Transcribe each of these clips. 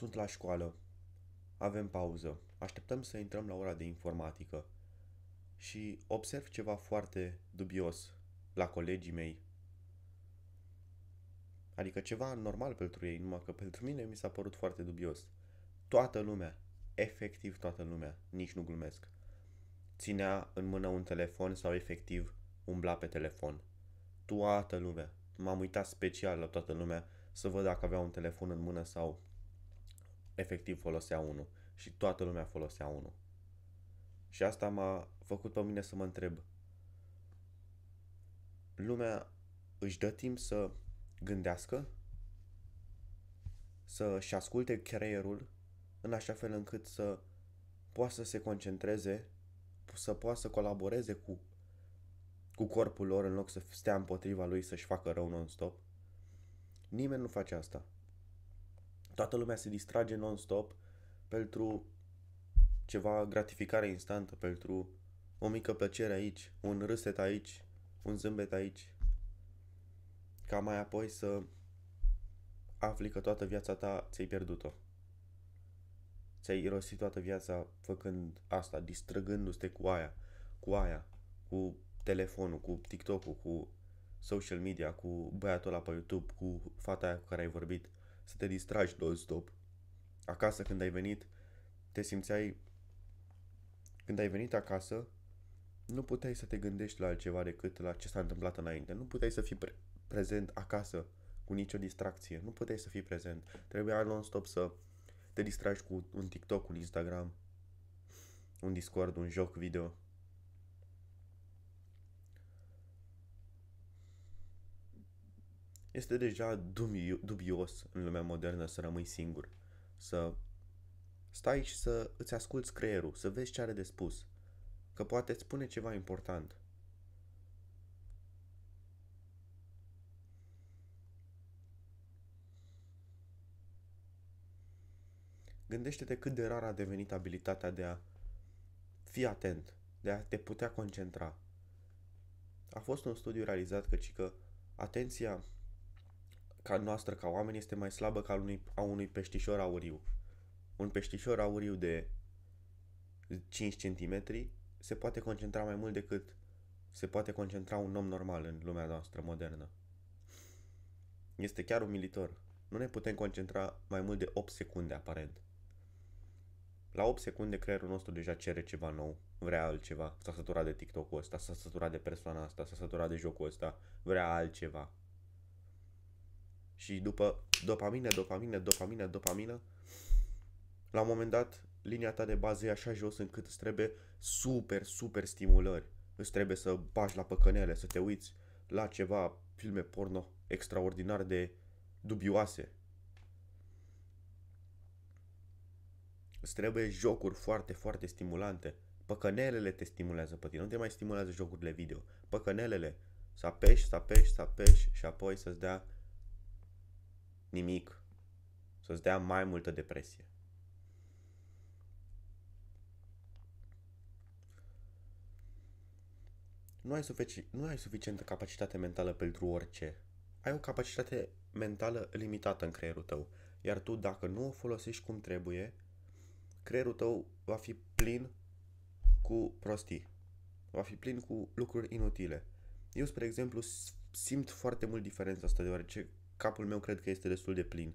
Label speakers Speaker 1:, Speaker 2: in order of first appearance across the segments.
Speaker 1: Sunt la școală. Avem pauză. Așteptăm să intrăm la ora de informatică. Și observ ceva foarte dubios la colegii mei. Adică ceva normal pentru ei, numai că pentru mine mi s-a părut foarte dubios. Toată lumea, efectiv toată lumea, nici nu glumesc, ținea în mână un telefon sau efectiv umbla pe telefon. Toată lumea. M-am uitat special la toată lumea să văd dacă avea un telefon în mână sau efectiv folosea unul și toată lumea folosea unul. Și asta m-a făcut pe mine să mă întreb. Lumea își dă timp să gândească, să-și asculte creierul în așa fel încât să poată să se concentreze, să poată să colaboreze cu, cu corpul lor în loc să stea împotriva lui să-și facă rău non-stop. Nimeni nu face asta toată lumea se distrage non-stop pentru ceva gratificare instantă, pentru o mică plăcere aici, un râset aici, un zâmbet aici, ca mai apoi să afli că toată viața ta ți-ai pierdut-o. Ți-ai irosit toată viața făcând asta, distrăgându-te cu aia, cu aia, cu telefonul, cu TikTok-ul, cu social media, cu băiatul ăla pe YouTube, cu fata aia cu care ai vorbit – să te distragi non-stop. Acasă când ai venit, te simțeai... Când ai venit acasă, nu puteai să te gândești la altceva decât la ce s-a întâmplat înainte. Nu puteai să fii pre- prezent acasă cu nicio distracție. Nu puteai să fii prezent. Trebuia non-stop să te distragi cu un TikTok, un Instagram, un Discord, un joc video. Este deja dubios în lumea modernă să rămâi singur, să stai și să îți asculți creierul, să vezi ce are de spus, că poate îți spune ceva important. Gândește-te cât de rar a devenit abilitatea de a fi atent, de a te putea concentra. A fost un studiu realizat că, ci că atenția ca noastră, ca oameni, este mai slabă ca a unui, a unui peștișor auriu. Un peștișor auriu de 5 cm se poate concentra mai mult decât se poate concentra un om normal în lumea noastră modernă. Este chiar umilitor. Nu ne putem concentra mai mult de 8 secunde, aparent. La 8 secunde creierul nostru deja cere ceva nou, vrea altceva, s-a săturat de TikTok-ul ăsta, s-a săturat de persoana asta, s-a săturat de jocul ăsta, vrea altceva și după dopamină, dopamină, dopamină, dopamină, la un moment dat, linia ta de bază e așa jos încât îți trebuie super, super stimulări. Îți trebuie să bași la păcănele, să te uiți la ceva filme porno extraordinar de dubioase. Îți trebuie jocuri foarte, foarte stimulante. Păcănelele te stimulează pe tine, nu te mai stimulează jocurile video. Păcănelele, să apeși, să apeși, să apeși și apoi să-ți dea nimic să-ți dea mai multă depresie. Nu ai, sufici- nu ai suficientă capacitate mentală pentru orice. Ai o capacitate mentală limitată în creierul tău, iar tu, dacă nu o folosești cum trebuie, creierul tău va fi plin cu prostii. Va fi plin cu lucruri inutile. Eu, spre exemplu, simt foarte mult diferența asta, deoarece capul meu cred că este destul de plin.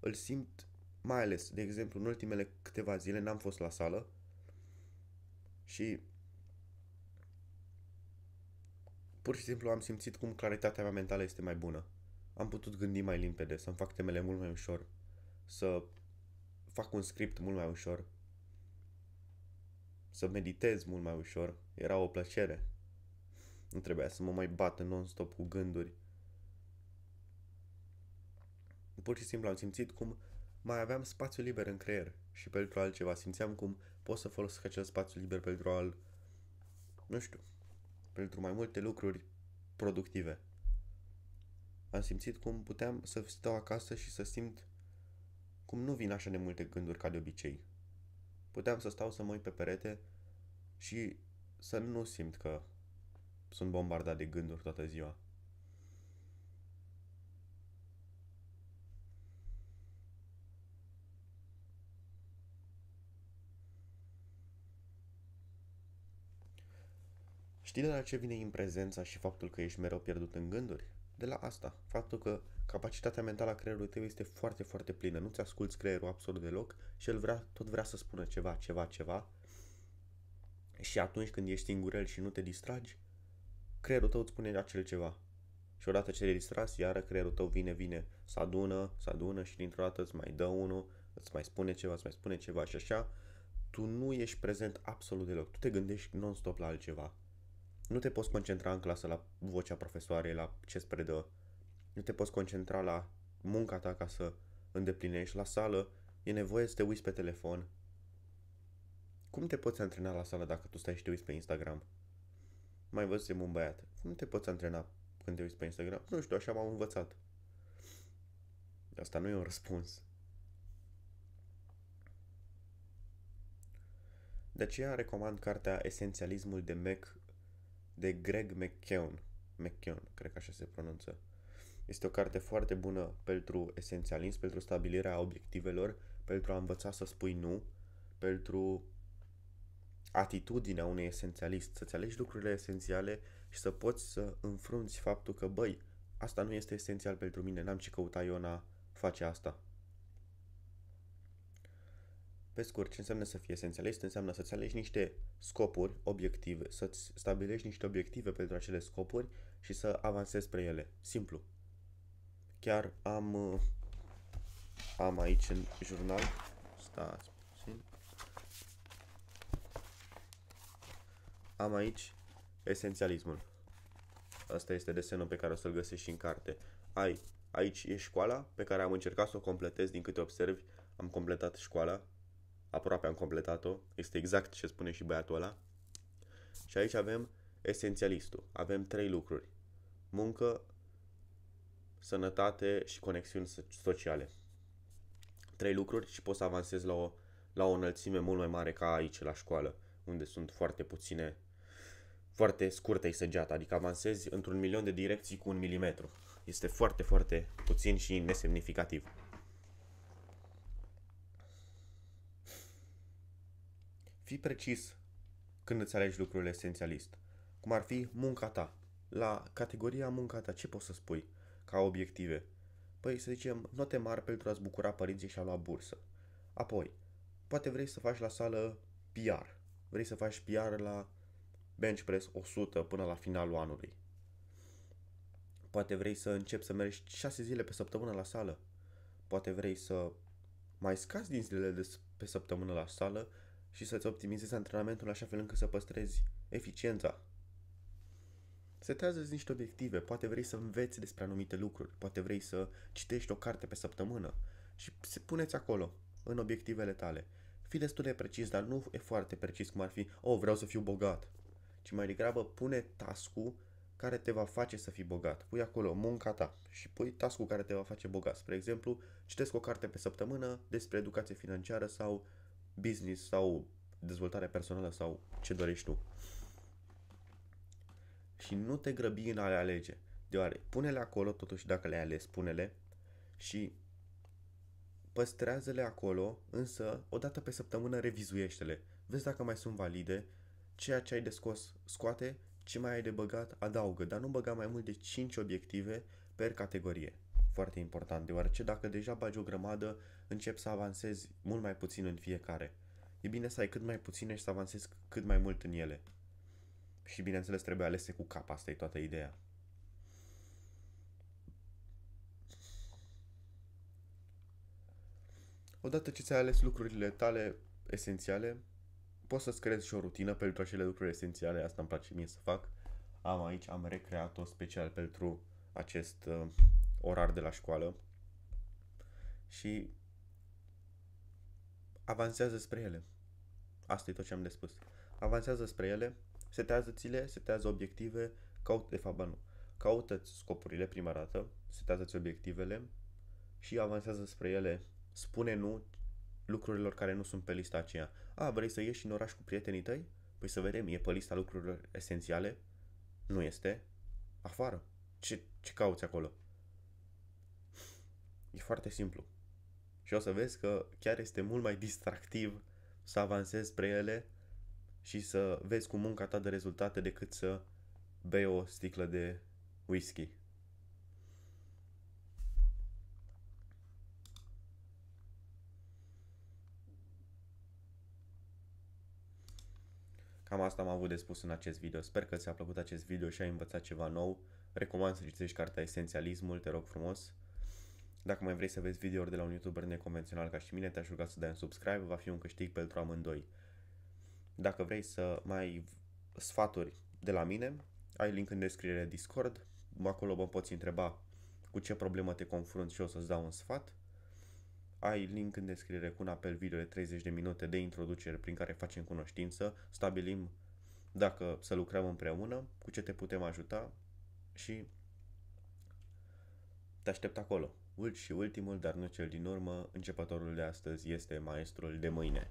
Speaker 1: Îl simt mai ales, de exemplu, în ultimele câteva zile n-am fost la sală și pur și simplu am simțit cum claritatea mea mentală este mai bună. Am putut gândi mai limpede, să-mi fac temele mult mai ușor, să fac un script mult mai ușor, să meditez mult mai ușor. Era o plăcere. Nu trebuia să mă mai bat non-stop cu gânduri Pur și simplu am simțit cum mai aveam spațiu liber în creier și pentru altceva. Simțeam cum pot să folosesc acel spațiu liber pentru al... nu știu, pentru mai multe lucruri productive. Am simțit cum puteam să stau acasă și să simt cum nu vin așa de multe gânduri ca de obicei. Puteam să stau să mă uit pe perete și să nu simt că sunt bombardat de gânduri toată ziua. Știi de la ce vine imprezența și faptul că ești mereu pierdut în gânduri? De la asta, faptul că capacitatea mentală a creierului tău este foarte, foarte plină, nu-ți asculți creierul absolut deloc și el vrea, tot vrea să spună ceva, ceva, ceva și atunci când ești singurel și nu te distragi, creierul tău îți spune acel ceva. Și odată ce te distras, iară creierul tău vine, vine, să adună, să adună și dintr-o dată îți mai dă unul, îți mai spune ceva, îți mai spune ceva și așa, tu nu ești prezent absolut deloc, tu te gândești non-stop la altceva nu te poți concentra în clasă la vocea profesoarei, la ce-ți predă. Nu te poți concentra la munca ta ca să îndeplinești. La sală e nevoie să te uiți pe telefon. Cum te poți antrena la sală dacă tu stai și te uiți pe Instagram? Mai să un băiat. Cum te poți antrena când te uiți pe Instagram? Nu știu, așa m-am învățat. Asta nu e un răspuns. De aceea recomand cartea Esențialismul de Mac de Greg McKeown. McKeown, cred că așa se pronunță. Este o carte foarte bună pentru esențialism, pentru stabilirea obiectivelor, pentru a învăța să spui nu, pentru atitudinea unui esențialist, să-ți alegi lucrurile esențiale și să poți să înfrunți faptul că, băi, asta nu este esențial pentru mine, n-am ce căuta Iona face asta. Pe scurt, ce înseamnă să fii esențialist? Înseamnă să-ți alegi niște scopuri, obiective, să-ți stabilești niște obiective pentru acele scopuri și să avansezi spre ele. Simplu. Chiar am, uh, am aici în jurnal, stați puțin, am aici esențialismul. Asta este desenul pe care o să-l găsești și în carte. Ai, aici e școala pe care am încercat să o completez din câte observi. Am completat școala, aproape am completat-o, este exact ce spune și băiatul ăla. Și aici avem esențialistul. Avem trei lucruri. Muncă, sănătate și conexiuni sociale. Trei lucruri și poți să avansezi la o, la o înălțime mult mai mare ca aici la școală, unde sunt foarte puține, foarte scurte și săgeată. adică avansezi într-un milion de direcții cu un milimetru. Este foarte, foarte puțin și nesemnificativ. Fii precis când îți alegi lucrurile esențialist, cum ar fi munca ta. La categoria munca ta, ce poți să spui ca obiective? Păi, să zicem, note mari pentru a-ți bucura părinții și a lua bursă. Apoi, poate vrei să faci la sală PR. Vrei să faci PR la bench press 100 până la finalul anului. Poate vrei să începi să mergi 6 zile pe săptămână la sală. Poate vrei să mai scazi din zilele de pe săptămână la sală și să-ți optimizezi antrenamentul așa fel încât să păstrezi eficiența. Setează-ți niște obiective, poate vrei să înveți despre anumite lucruri, poate vrei să citești o carte pe săptămână și se puneți acolo, în obiectivele tale. Fii destul de precis, dar nu e foarte precis cum ar fi, oh, vreau să fiu bogat, ci mai degrabă pune task care te va face să fii bogat. Pui acolo munca ta și pui task care te va face bogat. Spre exemplu, citesc o carte pe săptămână despre educație financiară sau uh, business sau dezvoltare personală sau ce dorești tu. Și nu te grăbi în a le alege, Deoare, pune-le acolo totuși dacă le-ai ales, pune-le și păstrează-le acolo, însă o dată pe săptămână revizuiește-le. Vezi dacă mai sunt valide, ceea ce ai de scos scoate, ce mai ai de băgat adaugă, dar nu băga mai mult de 5 obiective per categorie foarte important, deoarece dacă deja bagi o grămadă, începi să avansezi mult mai puțin în fiecare. E bine să ai cât mai puține și să avansezi cât mai mult în ele. Și bineînțeles trebuie alese cu cap, asta e toată ideea. Odată ce ți-ai ales lucrurile tale esențiale, poți să-ți creezi și o rutină pentru acele lucruri esențiale, asta îmi place mie să fac. Am aici, am recreat-o special pentru acest uh, orar de la școală și avansează spre ele. Asta e tot ce am de spus. Avansează spre ele, setează le, setează obiective, caută, de fapt, nu, caută scopurile prima dată, setează-ți obiectivele și avansează spre ele. Spune nu lucrurilor care nu sunt pe lista aceea. A, vrei să ieși în oraș cu prietenii tăi? Păi să vedem, e pe lista lucrurilor esențiale? Nu este? Afară. Ce, ce cauți acolo? E foarte simplu. Și o să vezi că chiar este mult mai distractiv să avansezi spre ele și să vezi cu munca ta de rezultate decât să bei o sticlă de whisky. Cam asta am avut de spus în acest video. Sper că ți-a plăcut acest video și ai învățat ceva nou. Recomand să citești cartea Esențialismul, te rog frumos. Dacă mai vrei să vezi videouri de la un YouTuber neconvențional ca și mine, te-aș ruga să dai un subscribe, va fi un câștig pentru amândoi. Dacă vrei să mai sfaturi de la mine, ai link în descriere Discord, acolo mă poți întreba cu ce problemă te confrunți și o să-ți dau un sfat. Ai link în descriere cu un apel video de 30 de minute de introducere prin care facem cunoștință, stabilim dacă să lucrăm împreună, cu ce te putem ajuta și te aștept acolo. Ult și ultimul, dar nu cel din urmă, începătorul de astăzi este maestrul de mâine.